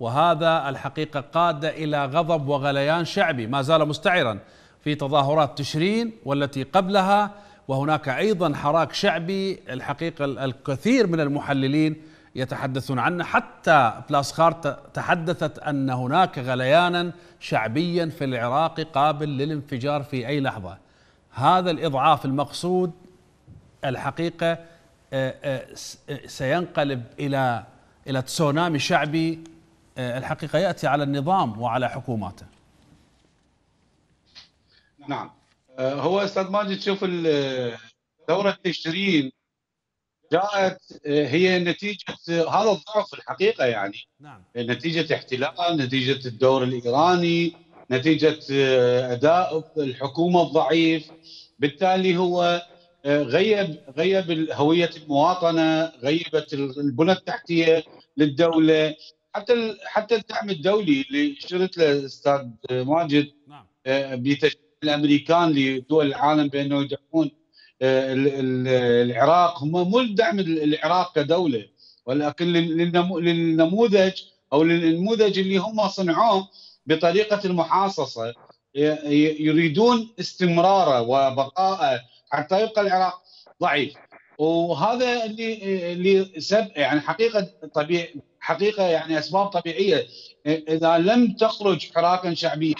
وهذا الحقيقه قاد الى غضب وغليان شعبي ما زال مستعرا في تظاهرات تشرين والتي قبلها وهناك ايضا حراك شعبي الحقيقه الكثير من المحللين يتحدثون عنه حتى بلاسخار تحدثت ان هناك غليانا شعبيا في العراق قابل للانفجار في اي لحظه هذا الاضعاف المقصود الحقيقه آه، آه، سينقلب الى الى تسونامي شعبي آه، الحقيقه ياتي على النظام وعلى حكوماته نعم آه، هو استاذ ماجد شوف الثوره التشرين جاءت آه، هي نتيجه هذا الضعف الحقيقه يعني نعم. نتيجه احتلال نتيجه الدور الايراني نتيجه آه، اداء الحكومه الضعيف بالتالي هو غيب غيب هويه المواطنه غيبت البنى التحتيه للدوله حتى حتى الدعم الدولي اللي اشرت له استاذ ماجد نعم. بتشكيل الامريكان لدول العالم بانه يدعمون آه، العراق هم مو لدعم العراق كدوله ولكن للنموذج او للنموذج اللي هم صنعوه بطريقه المحاصصه يريدون استمراره وبقائه حتى يبقى العراق ضعيف وهذا اللي اللي سب يعني حقيقه طبيعي حقيقه يعني اسباب طبيعيه اذا لم تخرج حراكا شعبيا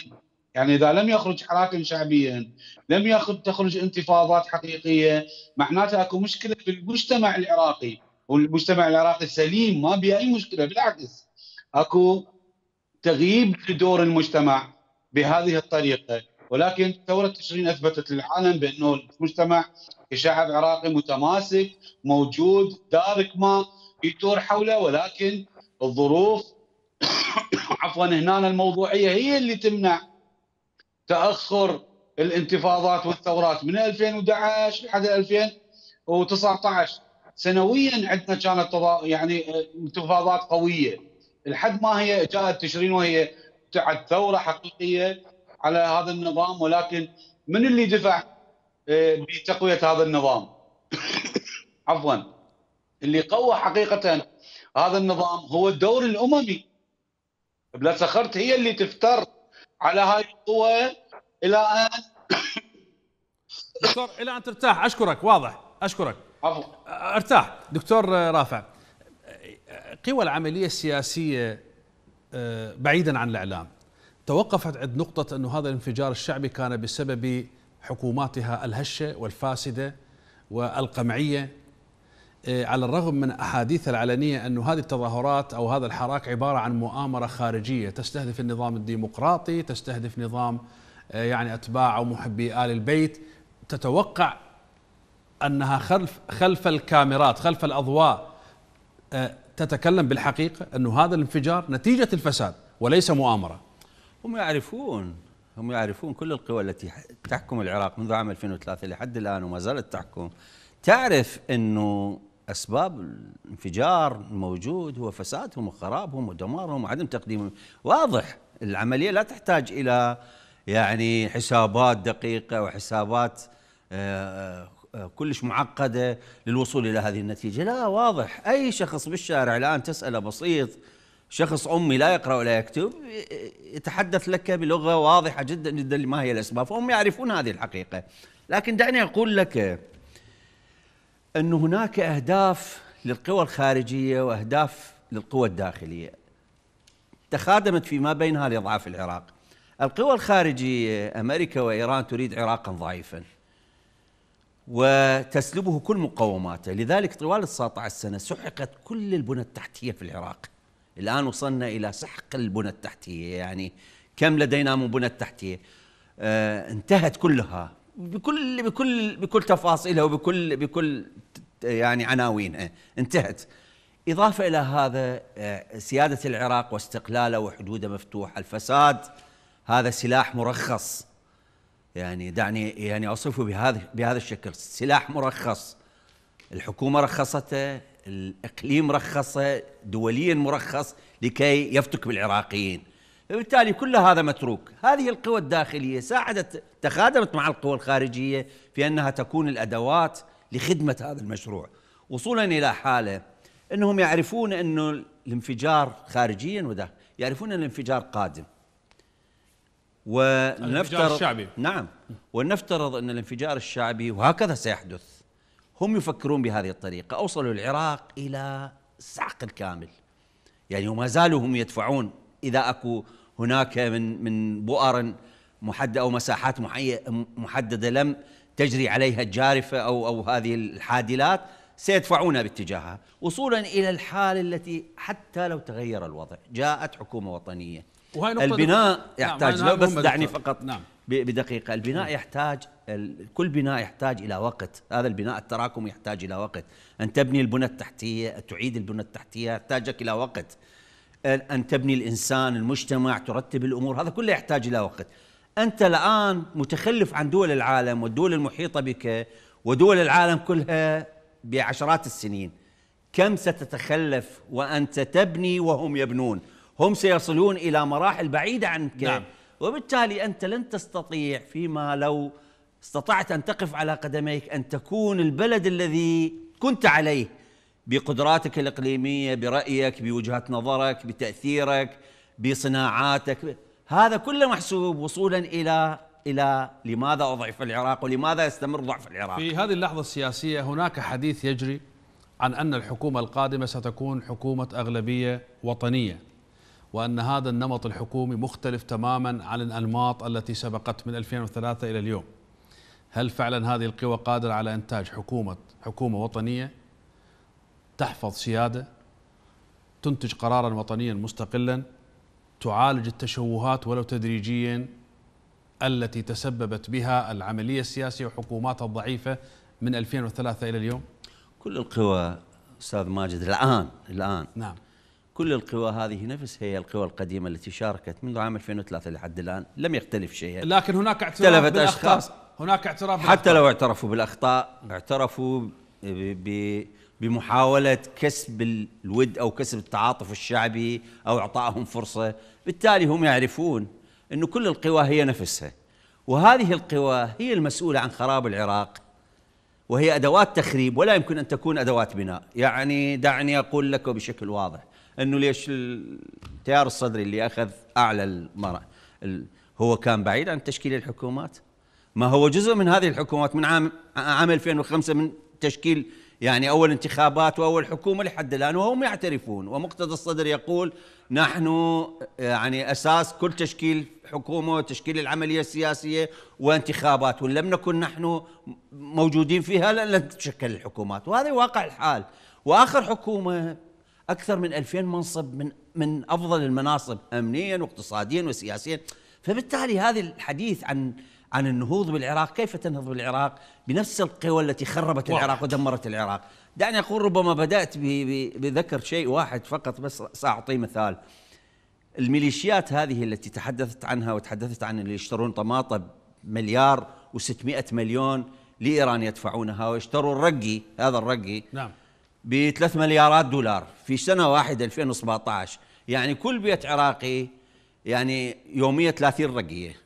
يعني اذا لم يخرج حراك شعبيا لم يخرج تخرج انتفاضات حقيقيه معناته اكو مشكله في المجتمع العراقي والمجتمع العراقي سليم ما بي اي مشكله بالعكس اكو تغييب لدور المجتمع بهذه الطريقه ولكن ثوره تشرين اثبتت للعالم بانه المجتمع كشعب عراقي متماسك موجود دارك ما يدور حوله ولكن الظروف عفوا هنا الموضوعيه هي اللي تمنع تاخر الانتفاضات والثورات من 2011 لحد 2019 سنويا عندنا كانت يعني انتفاضات قويه لحد ما هي جاءت تشرين وهي تعد ثوره حقيقيه على هذا النظام ولكن من اللي دفع آه، بتقويه هذا النظام؟ عفوا اللي قوى حقيقه هذا النظام هو الدور الاممي بلا سخرت هي اللي تفتر على هاي القوه الى ان دكتور الى ان ترتاح اشكرك واضح اشكرك عفو. ارتاح دكتور آه، رافع قوى العمليه السياسيه آه، بعيدا عن الاعلام توقفت عند نقطه انه هذا الانفجار الشعبي كان بسبب حكوماتها الهشه والفاسده والقمعيه آه، على الرغم من أحاديث العلنية أن هذه التظاهرات أو هذا الحراك عبارة عن مؤامرة خارجية تستهدف النظام الديمقراطي تستهدف نظام آه، يعني أتباع أو محبي آل البيت تتوقع أنها خلف, خلف الكاميرات خلف الأضواء آه، تتكلم بالحقيقة أن هذا الانفجار نتيجة الفساد وليس مؤامرة هم يعرفون هم يعرفون كل القوى التي تحكم العراق منذ عام 2003 لحد الآن وما زالت تحكم تعرف انه اسباب الانفجار الموجود هو فسادهم وخرابهم ودمارهم وعدم تقديمهم واضح العمليه لا تحتاج الى يعني حسابات دقيقه وحسابات آه، آه، كلش معقده للوصول الى هذه النتيجه لا واضح اي شخص بالشارع الان تساله بسيط شخص امي لا يقرا ولا يكتب يتحدث لك بلغه واضحه جدا جدا ما هي الاسباب فهم يعرفون هذه الحقيقه لكن دعني اقول لك أن هناك أهداف للقوى الخارجية وأهداف للقوى الداخلية تخادمت فيما بينها لضعف العراق القوى الخارجية أمريكا وإيران تريد عراقا ضعيفا وتسلبه كل مقوماته لذلك طوال 19 سنة سحقت كل البنى التحتية في العراق الآن وصلنا إلى سحق البنى التحتية يعني كم لدينا من بنى تحتية آه انتهت كلها بكل بكل بكل تفاصيلها وبكل بكل يعني عناوينها إيه. انتهت إضافة إلى هذا آه، سيادة العراق واستقلاله وحدوده مفتوحة الفساد هذا سلاح مرخص يعني دعني يعني أوصفه بهذا بهذا الشكل سلاح مرخص الحكومة رخصته الإقليم رخصه دوليا مرخص لكي يفتك بالعراقيين فبالتالي كل هذا متروك هذه القوى الداخلية ساعدت تخادمت مع القوى الخارجية في أنها تكون الأدوات لخدمة هذا المشروع وصولا إلى حالة أنهم يعرفون أن الانفجار خارجيا وده يعرفون أن الانفجار قادم ونفترض الانفجار الشعبي نعم ونفترض أن الانفجار الشعبي وهكذا سيحدث هم يفكرون بهذه الطريقة أوصلوا العراق إلى السعق الكامل يعني وما زالوا هم يدفعون اذا اكو هناك من من بؤر محدده او مساحات محدده لم تجري عليها الجارفه او او هذه الحادلات سيدفعون باتجاهها وصولا الى الحاله التي حتى لو تغير الوضع جاءت حكومه وطنية وهي نقطة البناء دكتور. نعم، يحتاج نعم لو نعم، بس نعم، دعني فقط نعم. بدقيقه البناء يحتاج كل بناء يحتاج الى وقت هذا البناء التراكمي يحتاج الى وقت ان تبني البنى التحتيه تعيد البنى التحتيه يحتاجك الى وقت أن تبني الإنسان المجتمع ترتب الأمور هذا كله يحتاج إلى وقت أنت الآن متخلف عن دول العالم والدول المحيطة بك ودول العالم كلها بعشرات السنين كم ستتخلف وأنت تبني وهم يبنون هم سيصلون إلى مراحل بعيدة عنك نعم. وبالتالي أنت لن تستطيع فيما لو استطعت أن تقف على قدميك أن تكون البلد الذي كنت عليه بقدراتك الاقليميه برايك بوجهات نظرك بتاثيرك بصناعاتك هذا كله محسوب وصولا الى الى لماذا اضعف العراق ولماذا يستمر ضعف العراق في هذه اللحظه السياسيه هناك حديث يجري عن ان الحكومه القادمه ستكون حكومه اغلبيه وطنيه وان هذا النمط الحكومي مختلف تماما عن الانماط التي سبقت من 2003 الى اليوم هل فعلا هذه القوى قادره على انتاج حكومه حكومه وطنيه تحفظ سياده تنتج قرارا وطنيا مستقلا تعالج التشوهات ولو تدريجيا التي تسببت بها العمليه السياسيه وحكوماتها الضعيفه من 2003 الى اليوم؟ كل القوى استاذ ماجد الان الان نعم كل القوى هذه نفسها هي القوى القديمه التي شاركت منذ عام 2003 لحد الان لم يختلف شيء لكن هناك اعتراف اشخاص هناك اعتراف حتى بالأخطاء. لو اعترفوا بالاخطاء اعترفوا ب بمحاولة كسب الود أو كسب التعاطف الشعبي أو إعطائهم فرصة بالتالي هم يعرفون أن كل القوى هي نفسها وهذه القوى هي المسؤولة عن خراب العراق وهي أدوات تخريب ولا يمكن أن تكون أدوات بناء يعني دعني أقول لك بشكل واضح أنه ليش التيار الصدري اللي أخذ أعلى المرأة هو كان بعيد عن تشكيل الحكومات ما هو جزء من هذه الحكومات من عام عام 2005 من تشكيل يعني أول انتخابات وأول حكومة لحد الآن وهم يعترفون ومقتدى الصدر يقول نحن يعني أساس كل تشكيل حكومة وتشكيل العملية السياسية وانتخابات وإن لم نكن نحن موجودين فيها لن تشكل الحكومات وهذا واقع الحال وآخر حكومة أكثر من 2000 منصب من من أفضل المناصب أمنيا واقتصاديا وسياسيا فبالتالي هذا الحديث عن عن النهوض بالعراق كيف تنهض بالعراق بنفس القوى التي خربت واحد. العراق ودمرت العراق دعني أقول ربما بدأت بذكر شيء واحد فقط بس سأعطي مثال الميليشيات هذه التي تحدثت عنها وتحدثت عن اللي يشترون طماطة مليار و600 مليون لإيران يدفعونها ويشتروا الرقي هذا الرقي نعم ب 3 مليارات دولار في سنة واحدة 2017 يعني كل بيت عراقي يعني يوميا 30 رقية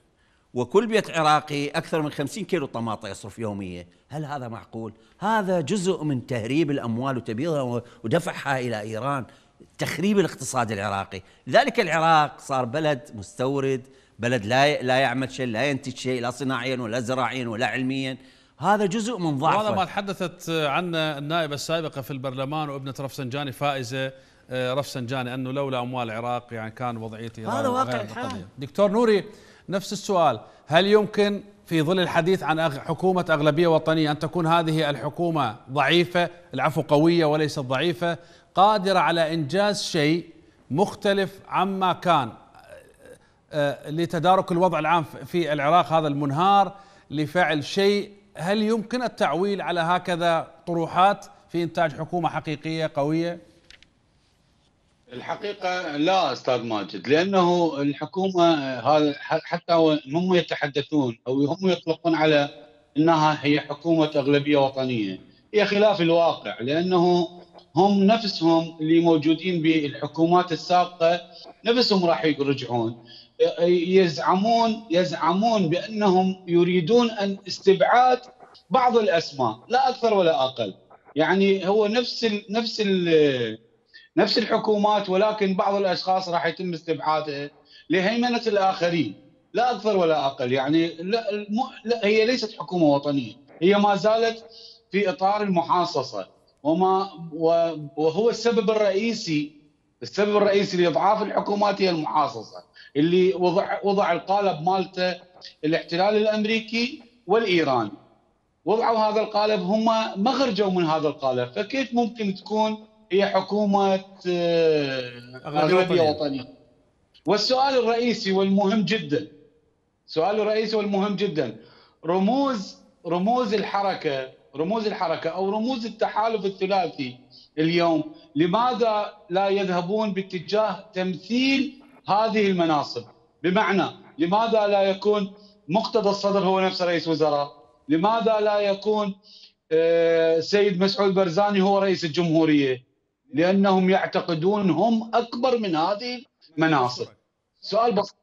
وكل بيت عراقي أكثر من 50 كيلو طماطة يصرف يومية هل هذا معقول؟ هذا جزء من تهريب الأموال وتبييضها ودفعها إلى إيران تخريب الاقتصاد العراقي لذلك العراق صار بلد مستورد بلد لا لا يعمل شيء لا ينتج شيء لا صناعيا ولا زراعيا ولا علميا هذا جزء من ضعفه وهذا ما تحدثت عنه النائبة السابقة في البرلمان وابنة رفسنجاني فائزة آه، رفسنجاني أنه لولا أموال العراق يعني كان وضعيته هذا واقع الحال دكتور نوري نفس السؤال هل يمكن في ظل الحديث عن حكومة أغلبية وطنية أن تكون هذه الحكومة ضعيفة العفو قوية وليست ضعيفة قادرة على إنجاز شيء مختلف عما كان لتدارك الوضع العام في العراق هذا المنهار لفعل شيء هل يمكن التعويل على هكذا طروحات في إنتاج حكومة حقيقية قوية؟ الحقيقة لا أستاذ ماجد لأنه الحكومة آه، هذا حتى هم يتحدثون أو هم يطلقون على أنها هي حكومة أغلبية وطنية هي خلاف الواقع لأنه هم نفسهم اللي موجودين بالحكومات السابقة نفسهم راح يرجعون يزعمون يزعمون بأنهم يريدون أن استبعاد بعض الأسماء لا أكثر ولا أقل يعني هو نفس الـ نفس الـ نفس الحكومات ولكن بعض الاشخاص راح يتم استبعاده لهيمنه الاخرين لا اكثر ولا اقل يعني لا, لا هي ليست حكومه وطنيه هي ما زالت في اطار المحاصصه وما وهو السبب الرئيسي السبب الرئيسي لاضعاف الحكومات هي المحاصصه اللي وضع وضع القالب مالته الاحتلال الامريكي والايراني وضعوا هذا القالب هم ما خرجوا من هذا القالب فكيف ممكن تكون هي حكومه آه، اغلبيه وطنيه والسؤال الرئيسي والمهم جدا سؤال الرئيسي والمهم جدا رموز رموز الحركه رموز الحركه او رموز التحالف الثلاثي اليوم لماذا لا يذهبون باتجاه تمثيل هذه المناصب بمعنى لماذا لا يكون مقتدى الصدر هو نفسه رئيس وزراء لماذا لا يكون آه، سيد مسعود برزاني هو رئيس الجمهوريه لانهم يعتقدون هم اكبر من هذه المناصب سؤال بسيط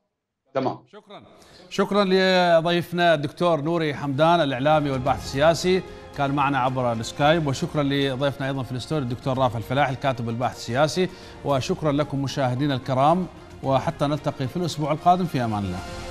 تمام شكرا شكرا لضيفنا الدكتور نوري حمدان الاعلامي والباحث السياسي كان معنا عبر السكايب وشكرا لضيفنا ايضا في الاستوديو الدكتور رافع الفلاح الكاتب والباحث السياسي وشكرا لكم مشاهدينا الكرام وحتى نلتقي في الاسبوع القادم في امان الله